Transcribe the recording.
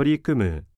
取り組む